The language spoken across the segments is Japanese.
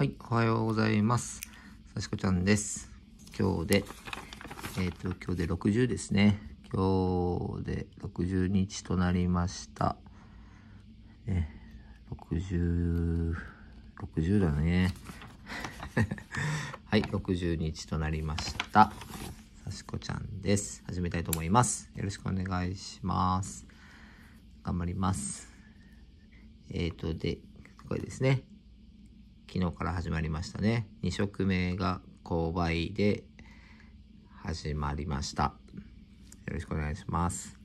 はい、おはようございます。さしこちゃんです。今日で、えっ、ー、と、今日で60ですね。今日で60日となりました。ね、60、60だね。はい、60日となりました。さしこちゃんです。始めたいと思います。よろしくお願いします。頑張ります。えっ、ー、と、で、これですね。昨日から始まりましたね。2色目が購買で始まりました。よろしくお願いします。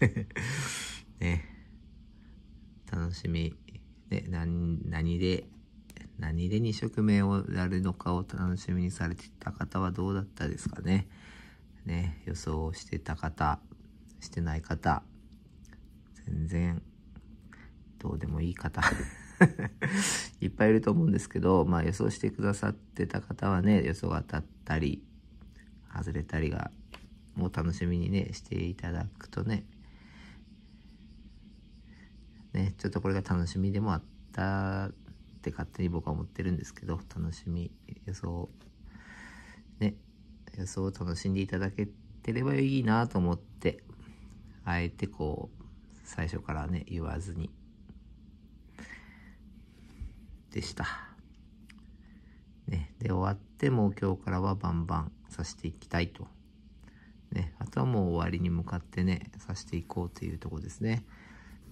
ね。楽しみ。ね、何、何で、何で2色目をやるのかを楽しみにされてた方はどうだったですかね。ね、予想してた方、してない方、全然、どうでもいい方。いっぱいいると思うんですけど、まあ予想してくださってた方はね、予想が当たったり、外れたりが、もう楽しみにね、していただくとね、ね、ちょっとこれが楽しみでもあったって勝手に僕は思ってるんですけど、楽しみ、予想、ね、予想を楽しんでいただけてればいいなと思って、あえてこう、最初からね、言わずにでした。ね、で、終わってもう今日からはバンバンさしていきたいと。ね、あとはもう終わりに向かってね、さしていこうというとこですね。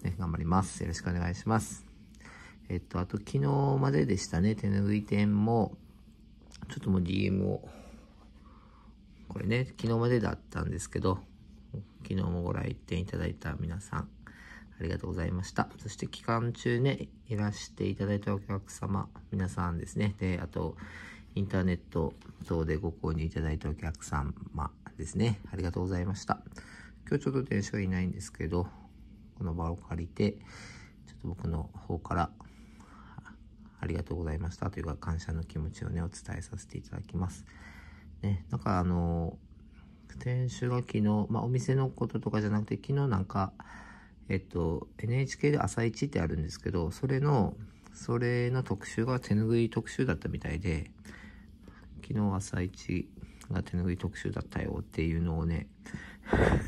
ね、頑張ります。よろしくお願いします。えっと、あと昨日まででしたね、手拭い店も、ちょっともう DM を、これね、昨日までだったんですけど、昨日もご来店いただいた皆さん、ありがとうございました。そして期間中ね、いらしていただいたお客様、皆さんですね。で、あと、インターネット等でご購入いただいたお客様ですね。ありがとうございました。今日ちょっと電車いないんですけど、この場を借りて、ちょっと僕の方からありがとうございましたというか感謝の気持ちをね、お伝えさせていただきます。ね、なんかあの、店主が昨日、まあお店のこととかじゃなくて昨日なんか、えっと、NHK で朝一ってあるんですけど、それの、それの特集が手拭い特集だったみたいで、昨日朝一が手拭い特集だったよっていうのをね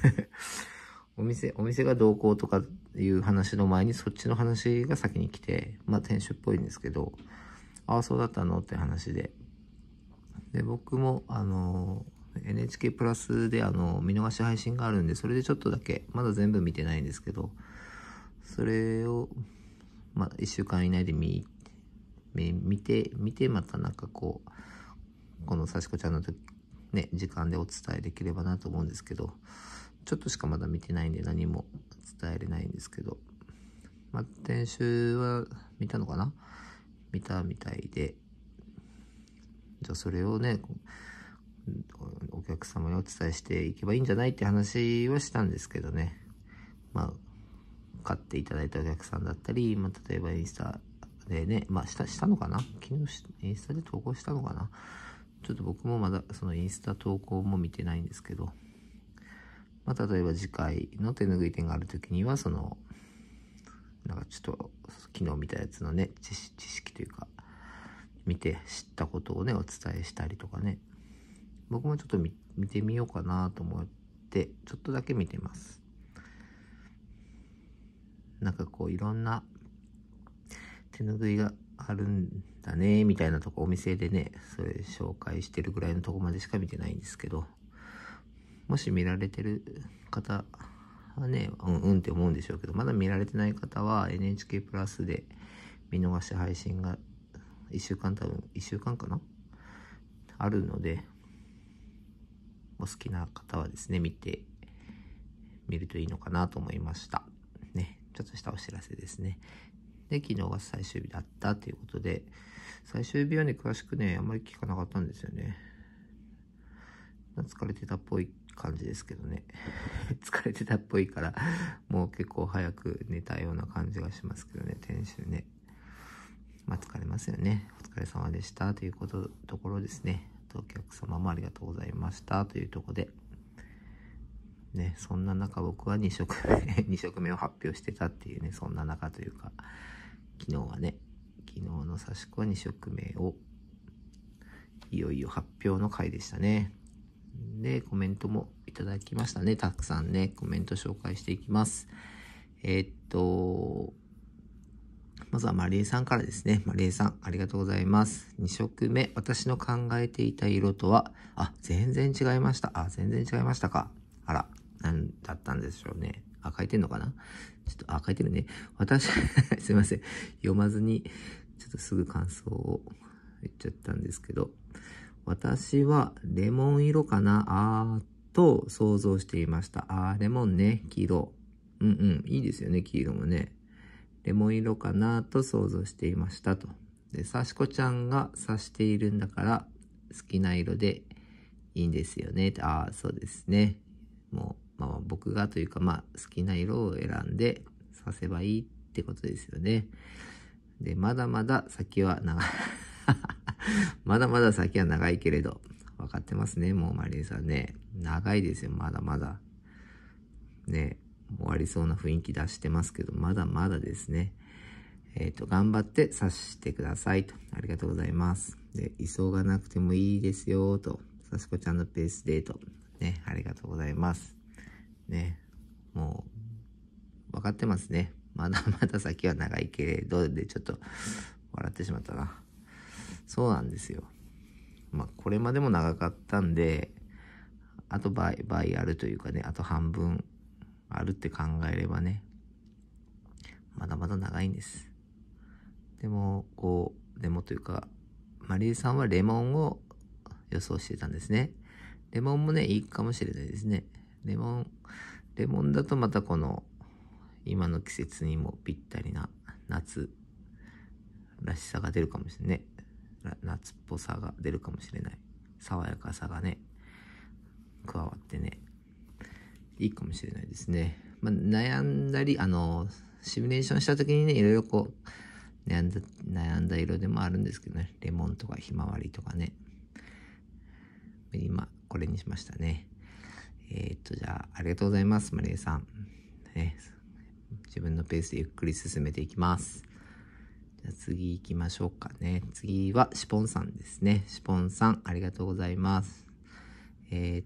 お店、お店が同行とかいう話の前にそっちの話が先に来て、まあ店主っぽいんですけど、ああ、そうだったのって話で。で、僕も、あのー NHK プラスであの見逃し配信があるんで、それでちょっとだけ、まだ全部見てないんですけど、それを、まあ、1週間以内で見、見て、見て、またなんかこう、この幸子ちゃんの時、ね、時間でお伝えできればなと思うんですけど、ちょっとしかまだ見てないんで何も伝えれないんですけど、まあ、先週は見たのかな見たみたいで、じゃあそれをね、お客様にお伝えしていけばいいんじゃないって話はしたんですけどね。まあ、買っていただいたお客さんだったり、まあ、例えばインスタでね、まあ、した、したのかな昨日インスタで投稿したのかなちょっと僕もまだそのインスタ投稿も見てないんですけど、まあ、例えば次回の手拭い点がある時には、その、なんかちょっと昨日見たやつのね、知識というか、見て知ったことをね、お伝えしたりとかね、僕もちょっと見てみようかなと思って、ちょっとだけ見てます。なんかこういろんな手ぬぐいがあるんだね、みたいなとこお店でね、それ紹介してるぐらいのとこまでしか見てないんですけど、もし見られてる方はね、うんうんって思うんでしょうけど、まだ見られてない方は NHK プラスで見逃し配信が1週間多分、1週間かなあるので、お好きな方はですね、見てみるといいのかなと思いました。ね、ちょっとしたお知らせですね。で、昨日が最終日だったということで、最終日はね、詳しくね、あんまり聞かなかったんですよね。疲れてたっぽい感じですけどね。疲れてたっぽいから、もう結構早く寝たような感じがしますけどね、天主ね。まあ疲れますよね。お疲れ様でしたということ、ところですね。お客様もありがとうございましたというとこで、ね、そんな中僕は2食目、2 食目を発表してたっていうね、そんな中というか、昨日はね、昨日の刺し子は2食目を、いよいよ発表の回でしたね。で、コメントもいただきましたね。たくさんね、コメント紹介していきます。えー、っと、まずはマリエさんからですね。マリエさん、ありがとうございます。2色目、私の考えていた色とは、あ、全然違いました。あ、全然違いましたか。あら、なんだったんでしょうね。あ、書いてんのかなちょっと、あ、書いてるね。私、すいません。読まずに、ちょっとすぐ感想を言っちゃったんですけど、私はレモン色かなあーと想像していました。あー、レモンね、黄色。うんうん、いいですよね、黄色もね。レモン色かなと想像していましたと。で、刺し子ちゃんが刺しているんだから好きな色でいいんですよね。ああ、そうですね。もう、まあ僕がというか、まあ好きな色を選んで刺せばいいってことですよね。で、まだまだ先は長い まだまだ先は長いけれど、分かってますね、もうマリーさんね。長いですよ、まだまだ。ね終わりそうな雰囲気出してますけど、まだまだですね。えっ、ー、と、頑張って察してくださいと。ありがとうございます。で、急がなくてもいいですよと。さすこちゃんのペースデート。ね、ありがとうございます。ね、もう、分かってますね。まだまだ先は長いけれど、で、ちょっと、笑ってしまったな。そうなんですよ。まあ、これまでも長かったんで、あと倍、倍あるというかね、あと半分あるって考えればね、まだまだ長いんです。でも、こう、でもというか、マリエさんはレモンを予想してたんですね。レモンもね、いいかもしれないですね。レモン、レモンだとまたこの、今の季節にもぴったりな夏らしさが出るかもしれない。夏っぽさが出るかもしれない。爽やかさがね、加わってね。いいかもしれないですね。まあ、悩んだり、あの、シミュレーションした時にね、いろいろこう、悩んだ、悩んだ色でもあるんですけどね、レモンとかひまわりとかね。今、これにしましたね。えー、っと、じゃあ、ありがとうございます、マリエさん。ね、自分のペースでゆっくり進めていきます。じゃあ次行きましょうかね。次は、シポンさんですね。シポンさん、ありがとうございます。えー、っ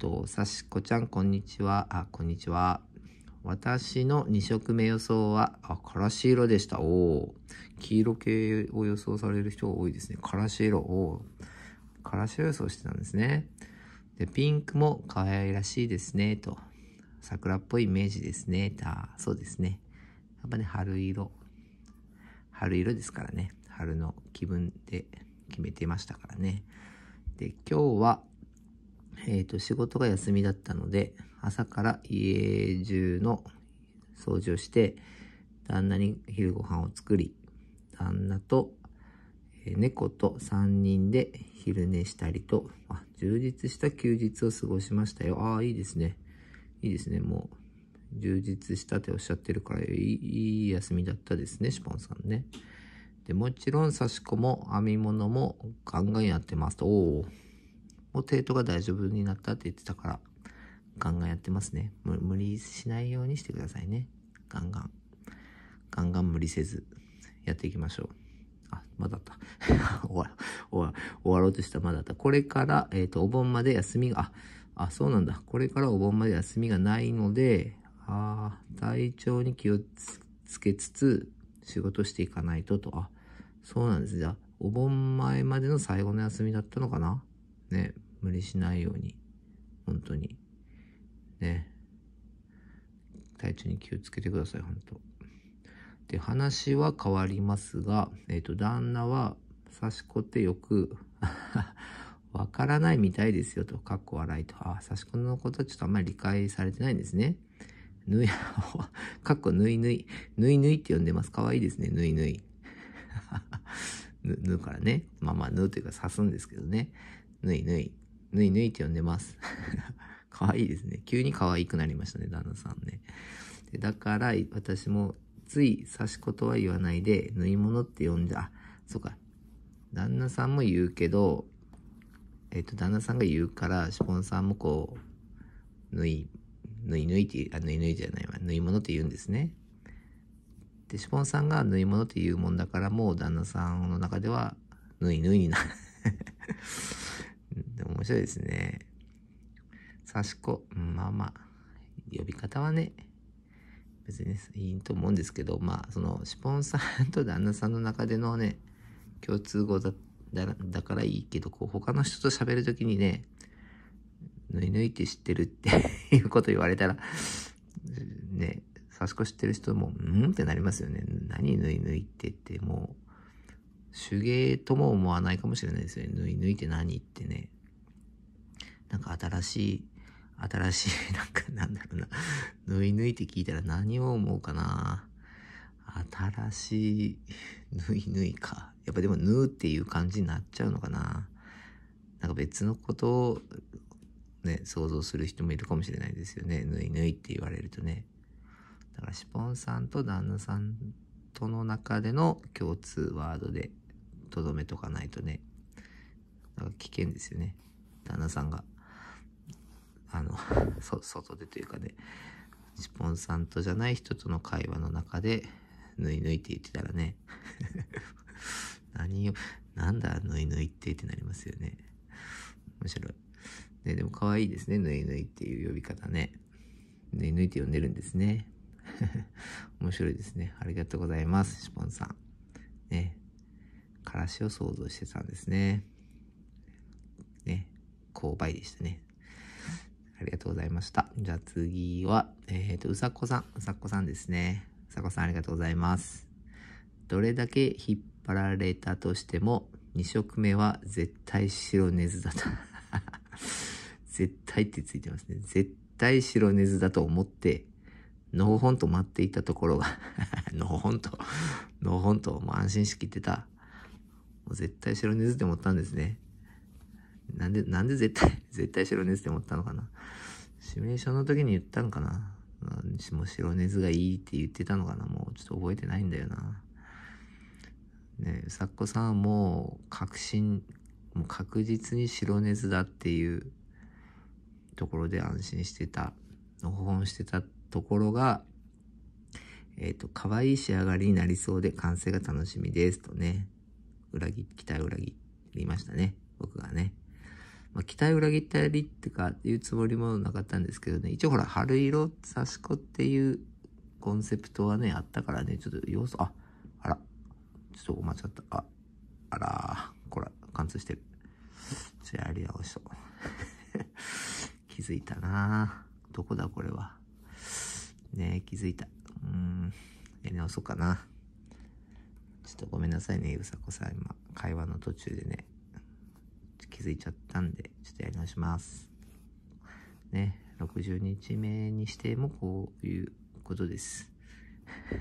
と、さしこちゃん、こんにちは。あ、こんにちは。私の2色目予想は、あ、からし色でした。お黄色系を予想される人が多いですね。からし色。おからし予想してたんですね。で、ピンクも可愛らしいですね。と。桜っぽいイメージですね。あ、そうですね。やっぱね、春色。春色ですからね。春の気分で決めてましたからね。で、今日はえっ、ー、と、仕事が休みだったので、朝から家中の掃除をして、旦那に昼ご飯を作り、旦那と、えー、猫と3人で昼寝したりと、あ、充実した休日を過ごしましたよ。ああ、いいですね。いいですね。もう、充実したっておっしゃってるからいい、いい休みだったですね、シポンさんね。で、もちろん、刺し子も編み物もガンガンやってますと。おー。もう程度が大丈夫になったって言ってたから、ガンガンやってますね。無理しないようにしてくださいね。ガンガン。ガンガン無理せず、やっていきましょう。あ、まだあった。終わ、終わ、終わろうとした、まだあった。これから、えっ、ー、と、お盆まで休みが、あ、あ、そうなんだ。これからお盆まで休みがないので、あ体調に気をつけつつ、仕事していかないとと。あ、そうなんです。じゃあ、お盆前までの最後の休みだったのかなね、無理しないように、本当に、ね、体調に気をつけてください、本当で、話は変わりますが、えっ、ー、と、旦那は、刺し子ってよく わからないみたいですよと、かっこ笑いと。あ、刺し子のことはちょっとあんまり理解されてないんですね。ぬい、かっこぬいぬい。ぬいぬいって呼んでます。かわいいですね、ぬいぬい。ぬ、ぬからね。まあまあ、ぬというか刺すんですけどね。ぬいぬい、ぬいぬいって呼んでます。可愛いですね。急に可愛くなりましたね、旦那さんね。でだから、私もつい刺し言は言わないで、縫い物って呼んだ。あ、そうか。旦那さんも言うけど、えっ、と、旦那さんが言うから、シポンさんもこう、縫い、縫い縫いって、あ、縫い縫いじゃないわ、縫い物って言うんですね。で、シポンさんが縫い物って言うもんだから、もう旦那さんの中では、縫い縫いになる。面白いですね。刺し子、まあまあ、呼び方はね、別に、ね、いいと思うんですけど、まあ、その、シポンさんと旦那さんの中でのね、共通語だだからいいけど、こう、他の人と喋るときにね、ぬいぬいって知ってるっていうこと言われたらね、刺し子知ってる人も、んってなりますよね。何ぬいぬいってって、もう、手芸とも思わないかもしれないですよね。ぬいぬいって何ってね。なんか新しい、新しい、なんかなんだろうな、縫い抜いて聞いたら何を思うかな。新しい、ぬいぬいか。やっぱでもぬっていう感じになっちゃうのかな。なんか別のことをね、想像する人もいるかもしれないですよね。縫い縫いって言われるとね。だからシポンさんと旦那さんとの中での共通ワードでとどめとかないとね、んか危険ですよね。旦那さんがあの、外でというかね、スポンさんとじゃない人との会話の中で、ぬいぬいって言ってたらね、何を、なんだ、ぬいぬいってってなりますよね。面白い。ね、でも可愛いですね、ぬいぬいっていう呼び方ね。ぬいぬいって呼んでるんですね。面白いですね。ありがとうございます、シポンさん。ね。からしを想像してたんですね。ね。勾配でしたね。ありがとうございました。じゃあ次は、えっ、ー、と、うさこさん。うさこさんですね。うさこさんありがとうございます。どれだけ引っ張られたとしても、2色目は絶対白ネズだと 絶対ってついてますね。絶対白ネズだと思って、のほほんと待っていたところが のほほんと、のほほんと、もう安心しきってた。もう絶対白ネズって思ったんですね。なんで、なんで絶対、絶対白根津って思ったのかな。シミュレーションの時に言ったのかな。もう白根津がいいって言ってたのかな。もうちょっと覚えてないんだよな。ねうさっこさんはもう確信、もう確実に白根津だっていうところで安心してた、のほほんしてたところが、えっ、ー、と、可愛い仕上がりになりそうで完成が楽しみですとね、裏切、期待を裏切りましたね。僕がね。まあ、期待裏切ったりってか言うつもりもなかったんですけどね、一応ほら、春色刺し子っていうコンセプトはね、あったからね、ちょっと要素、あ、あら、ちょっとちゃった。あ、あらこら、貫通してる。ちょ、やり直しと。気づいたなどこだこれは。ねえ、気づいた。うん、やり直そうかな。ちょっとごめんなさいね、うさこさん。今、会話の途中でね、気づいちゃったんで、ちょっとやり直します。ね、60日目にしてもこういうことです。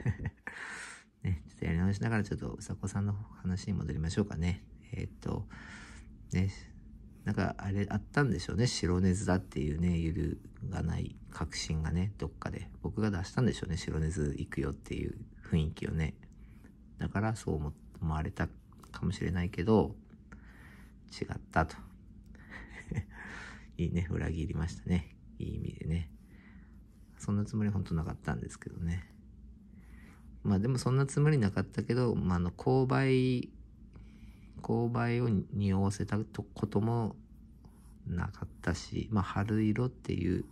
ね、ちょっとやり直しながらちょっとうさこさんの話に戻りましょうかね。えー、っと、ね、なんかあれあったんでしょうね。白根津だっていうね、揺るがない確信がね、どっかで。僕が出したんでしょうね。白根津行くよっていう雰囲気をね。だからそう思われたかもしれないけど、違ったと。いいね、裏切りましたね。いい意味でね。そんなつもりほんとなかったんですけどね。まあでもそんなつもりなかったけど、まあ、あの、勾配、勾配を匂わせたこともなかったし、まあ、春色っていう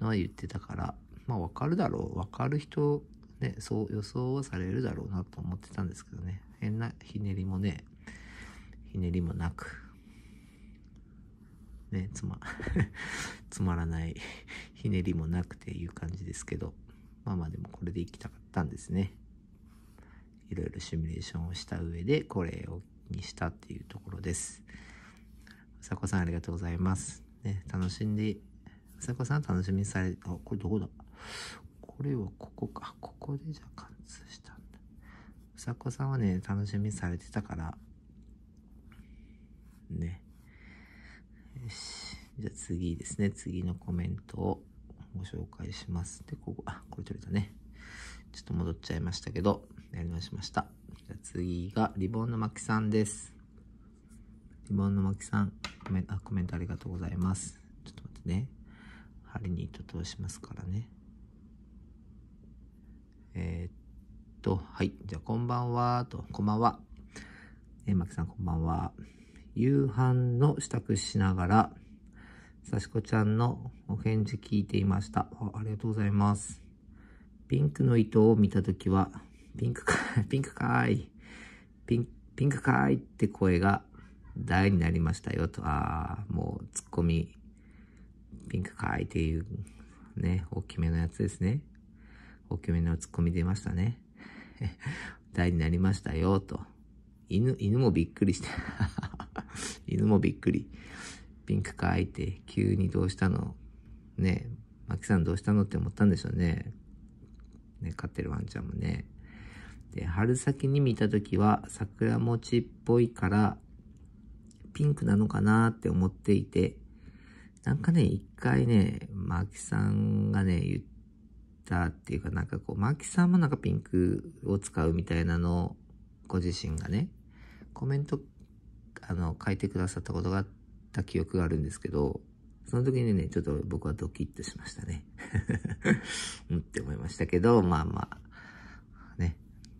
のは言ってたから、まあ、わかるだろう。わかる人、ね、そう予想はされるだろうなと思ってたんですけどね。変なひねりもね、ひねりもなく、ね、つま、つまらない ひねりもなくていう感じですけど、まあまあでもこれで行きたかったんですね。いろいろシミュレーションをした上で、これをにしたっていうところです。うさこさんありがとうございます。ね、楽しんで、うさこさん楽しみにされ、あ、これどこだこれはここか。ここでじゃあ貫通したんだ。うさこさんはね、楽しみにされてたから、ね。よし。じゃあ次ですね。次のコメントをご紹介します。で、ここ、あ、これ取れたね。ちょっと戻っちゃいましたけど、やり直しました。じゃあ次が、リボンのまきさんです。リボンのまきさん、コメント、あ、コメントありがとうございます。ちょっと待ってね。針に糸通しますからね。えー、っと、はい。じゃあ、こんばんは、と、こんばんは。えー、まきさん、こんばんは。夕飯の支度しながら、さしこちゃんのお返事聞いていましたあ。ありがとうございます。ピンクの糸を見たときは、ピンクか、ピンクかーい。ピン、ピンクかーいって声が大になりましたよと。ああ、もうツッコミ、ピンクかーいっていうね、大きめのやつですね。大きめのツッコミ出ましたね。大になりましたよと。犬、犬もびっくりして。犬もびっくり。ピンクかいて、急にどうしたのねえ、マキさんどうしたのって思ったんでしょうね。ね、飼ってるワンちゃんもね。で、春先に見た時は桜餅っぽいから、ピンクなのかなって思っていて、なんかね、一回ね、マキさんがね、言ったっていうか、なんかこう、マキさんもなんかピンクを使うみたいなのを、ご自身がね、コメントあの、書いてくださったことがあった記憶があるんですけど、その時にね、ちょっと僕はドキッとしましたね。うんって思いましたけど、まあまあ、ね、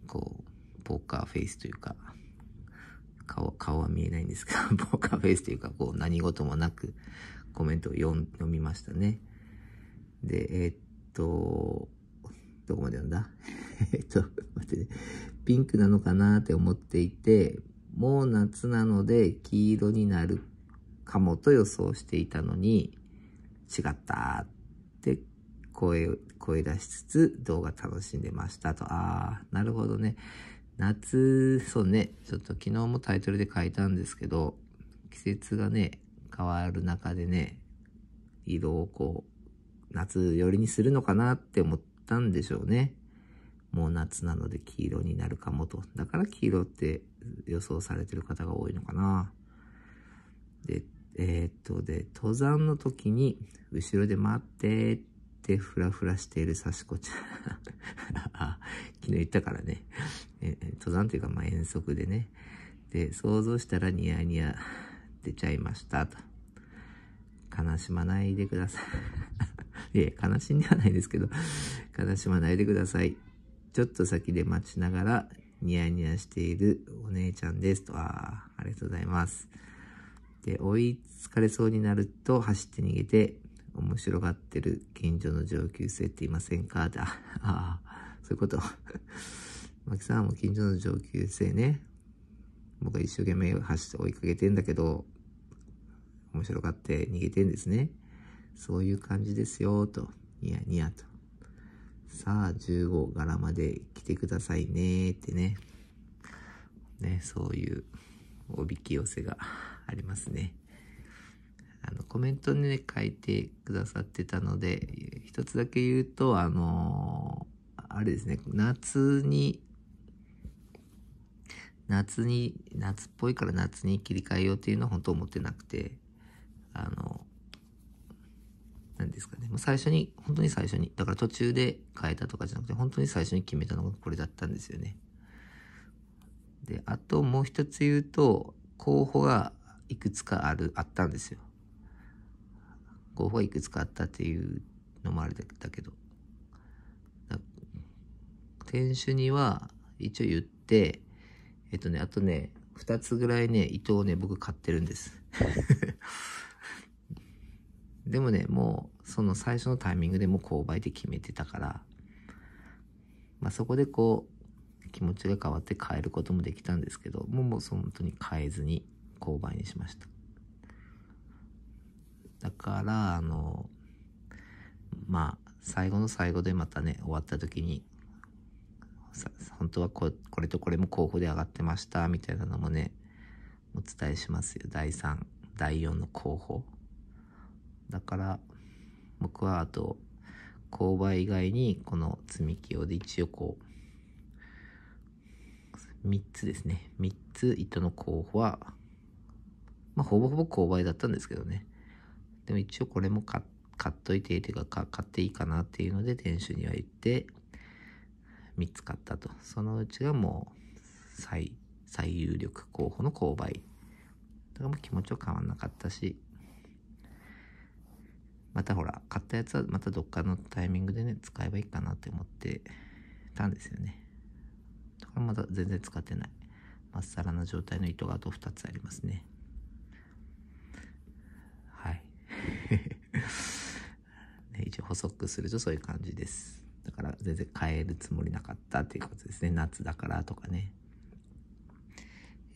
こう、ポーカーフェイスというか、顔、顔は見えないんですけど、ポーカーフェイスというか、こう、何事もなく、コメントを読みましたね。で、えー、っと、どこまで読んだ えっと、待ってね。ピンクなのかなって思っていて、もう夏なので黄色になるかもと予想していたのに、違ったって声、声出しつつ動画楽しんでましたと。ああ、なるほどね。夏、そうね、ちょっと昨日もタイトルで書いたんですけど、季節がね、変わる中でね、色をこう、夏寄りにするのかなって思ったんでしょうね。もう夏なので黄色になるかもと。だから黄色って予想されてる方が多いのかな。で、えー、っと、で、登山の時に、後ろで待ってってふらふらしているサしコちゃん昨日言ったからね。登山というか、ま遠足でね。で、想像したらニヤニヤ出ちゃいましたと。悲しまないでください。いえ、悲しんではないですけど、悲しまないでください。ちょっと先で待ちながらニヤニヤしているお姉ちゃんですと。ああ、ありがとうございます。で、追いつかれそうになると走って逃げて、面白がってる近所の上級生っていませんかだ。ああ、そういうこと。マ キさんも近所の上級生ね。僕は一生懸命走って追いかけてんだけど、面白がって逃げてんですね。そういう感じですよ、と。ニヤニヤと。さあ、15柄まで来てくださいねってね。ね、そういうおびき寄せがありますね。あの、コメントにね、書いてくださってたので、一つだけ言うと、あのー、あれですね、夏に、夏に、夏っぽいから夏に切り替えようっていうのは本当思ってなくて、あの、何ですかね。最初に、本当に最初に、だから途中で変えたとかじゃなくて、本当に最初に決めたのがこれだったんですよね。で、あともう一つ言うと、候補がいくつかある、あったんですよ。候補がいくつかあったっていうのもあれだけど。店主には一応言って、えっとね、あとね、2つぐらいね、糸をね、僕買ってるんです。でもね、もう、その最初のタイミングでもう購買で決めてたから、まあそこでこう、気持ちが変わって変えることもできたんですけど、もうもう本当に変えずに購買にしました。だから、あの、まあ、最後の最後でまたね、終わった時に、本当はここれとこれも候補で上がってました、みたいなのもね、お伝えしますよ。第3、第4の候補。だから僕はあと勾配以外にこの積み木用で一応こう3つですね3つ糸の候補はまあほぼほぼ勾配だったんですけどねでも一応これも買っといてというか買っていいかなっていうので店主には言って3つ買ったとそのうちがもう最最有力候補の勾配だからもう気持ちは変わんなかったしまたほら、買ったやつはまたどっかのタイミングでね、使えばいいかなって思ってたんですよね。だからまだ全然使ってない。まっさらな状態の糸があと2つありますね。はい。ね、一応補足するとそういう感じです。だから全然変えるつもりなかったっていうことですね。夏だからとかね。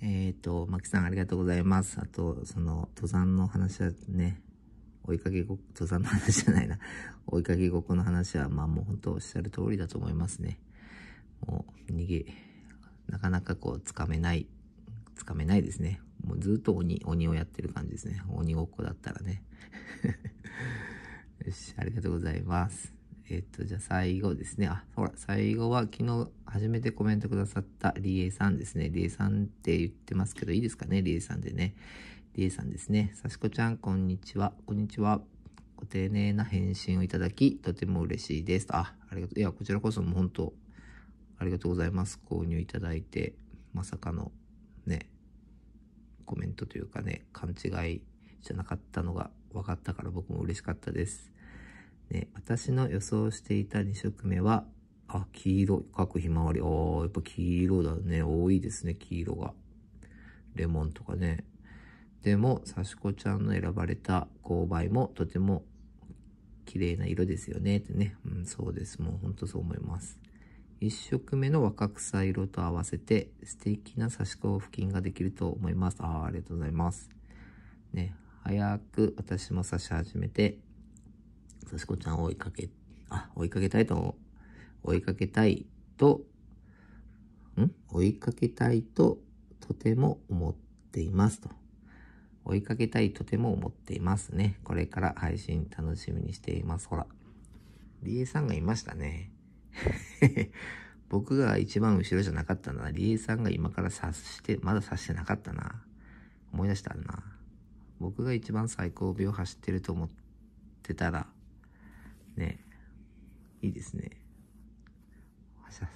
えっ、ー、と、まきさんありがとうございます。あと、その、登山の話はね、追いかけごっ登山の話じゃないな。追いかけごっこの話は、まあもう本当おっしゃる通りだと思いますね。もう、逃げ、なかなかこう、つかめない、つかめないですね。もうずっと鬼、鬼をやってる感じですね。鬼ごっこだったらね。よし、ありがとうございます。えっ、と、じゃあ最後ですね。あ、ほら、最後は昨日初めてコメントくださったリエさんですね。リエさんって言ってますけど、いいですかね、リエさんでね。D さんですね。さしこちゃん、こんにちは。こんにちは。ご丁寧な返信をいただき、とても嬉しいです。あ、ありがとう。いや、こちらこそもう本当、ありがとうございます。購入いただいて、まさかの、ね、コメントというかね、勘違いじゃなかったのが分かったから僕も嬉しかったです。ね、私の予想していた2色目は、あ、黄色、各ひまわり。ああ、やっぱ黄色だね。多いですね、黄色が。レモンとかね。でも、刺し子ちゃんの選ばれた勾配もとても綺麗な色ですよね。ってね。うん、そうです。もうほんとそう思います。1色目の若草色と合わせて素敵な刺し子付近ができると思います。ああ、ありがとうございます。ね、早く私も刺し始めて、刺し子ちゃんを追いかけ、あ、追いかけたいと、追いかけたいと、ん追いかけたいと、とても思っていますと。追いかけたいとても思っていますね。これから配信楽しみにしています。ほら。リエさんがいましたね。僕が一番後ろじゃなかったな。リエさんが今から察して、まだ察してなかったな。思い出したな。僕が一番最後尾を走ってると思ってたら、ね、いいですね。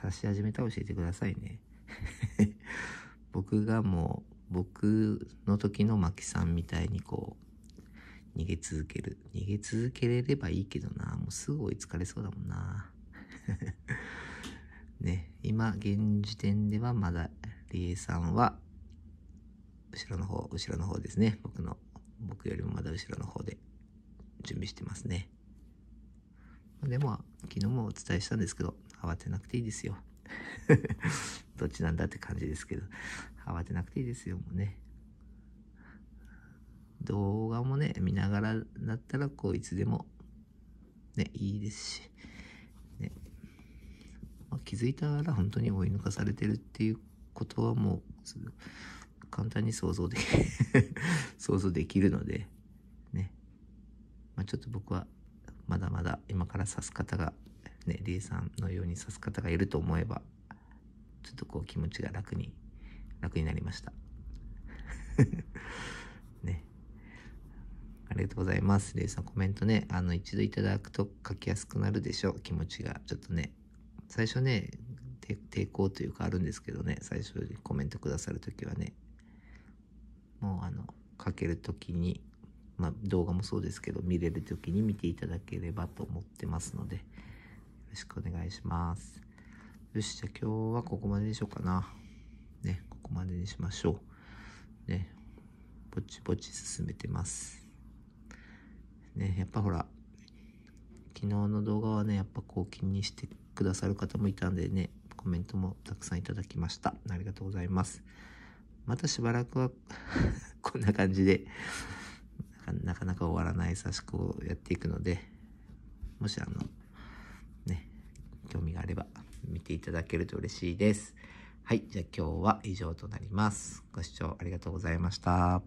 差し始めたら教えてくださいね。僕がもう、僕の時のマキさんみたいにこう、逃げ続ける。逃げ続けれればいいけどな。もうすぐ追いつかれそうだもんな。ね、今、現時点ではまだ、リエさんは、後ろの方、後ろの方ですね。僕の、僕よりもまだ後ろの方で、準備してますね。でも、昨日もお伝えしたんですけど、慌てなくていいですよ。どっちなんだって感じですけど。慌てなくていいですよ、もうね。動画もね、見ながらだったら、こう、いつでも、ね、いいですし、ね。まあ、気づいたら本当に追い抜かされてるっていうことはもう、簡単に想像で 想像できるので、ね。まあ、ちょっと僕は、まだまだ今から指す方が、ね、リエさんのように指す方がいると思えば、ちょっとこう気持ちが楽に楽になりました。ね。ありがとうございます。レイさん、コメントね。あの、一度いただくと書きやすくなるでしょう。気持ちが。ちょっとね、最初ね、抵抗というかあるんですけどね、最初にコメントくださるときはね、もうあの、書けるときに、まあ、動画もそうですけど、見れるときに見ていただければと思ってますので、よろしくお願いします。よし、じゃあ今日はここまででしょうかな。ここまでにしましょう。ね、ぼちぼち進めてます。ね、やっぱほら、昨日の動画はね、やっぱこう気にしてくださる方もいたんでね、コメントもたくさんいただきました。ありがとうございます。またしばらくは こんな感じでなかなか終わらない差し子をやっていくので、もしあの、ね、興味があれば見ていただけると嬉しいです。はい。じゃあ今日は以上となります。ご視聴ありがとうございました。